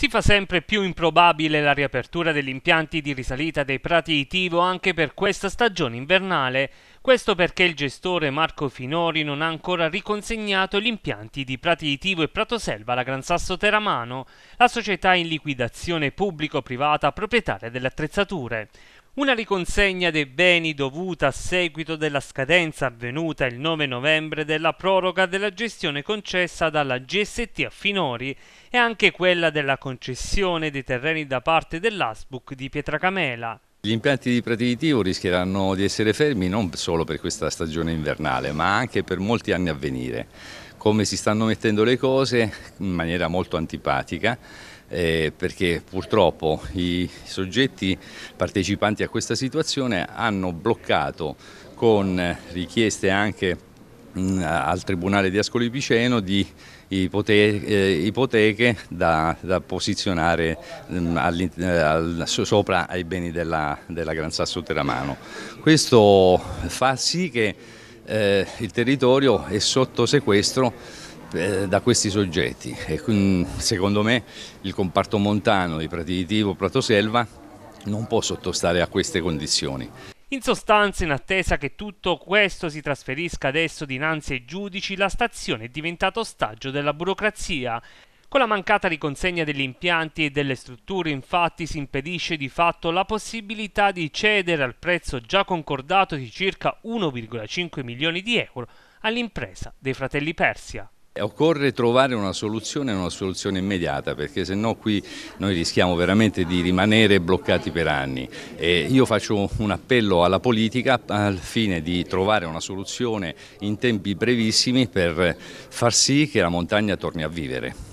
Si fa sempre più improbabile la riapertura degli impianti di risalita dei prati di Tivo anche per questa stagione invernale, questo perché il gestore Marco Finori non ha ancora riconsegnato gli impianti di prati di Tivo e Prato Selva alla Gran Sasso Teramano, la società in liquidazione pubblico-privata proprietaria delle attrezzature. Una riconsegna dei beni dovuta a seguito della scadenza avvenuta il 9 novembre della proroga della gestione concessa dalla GST a Finori e anche quella della concessione dei terreni da parte dell'Asbuc di Pietracamela. Gli impianti di Pratilitivo rischieranno di essere fermi non solo per questa stagione invernale ma anche per molti anni a venire come si stanno mettendo le cose in maniera molto antipatica eh, perché purtroppo i soggetti partecipanti a questa situazione hanno bloccato con richieste anche mh, mm, al Tribunale di Ascoli Piceno di ipoteche, eh, ipoteche da, da, posizionare mh, mm, al, sopra ai beni della, della Gran Sasso Teramano. Questo fa sì che eh, il territorio è sotto sequestro eh, da questi soggetti e secondo me il comparto montano, di Pratitivo, Selva non può sottostare a queste condizioni. In sostanza, in attesa che tutto questo si trasferisca adesso dinanzi ai giudici, la stazione è diventata ostaggio della burocrazia con la mancata riconsegna degli impianti e delle strutture infatti si impedisce di fatto la possibilità di cedere al prezzo già concordato di circa 1,5 milioni di euro all'impresa dei fratelli Persia. Eh, occorre trovare una soluzione, una soluzione immediata, perché se no qui noi rischiamo veramente di rimanere bloccati per anni. E io faccio un appello alla politica al fine di trovare una soluzione in tempi brevissimi per far sì che la montagna torni a vivere.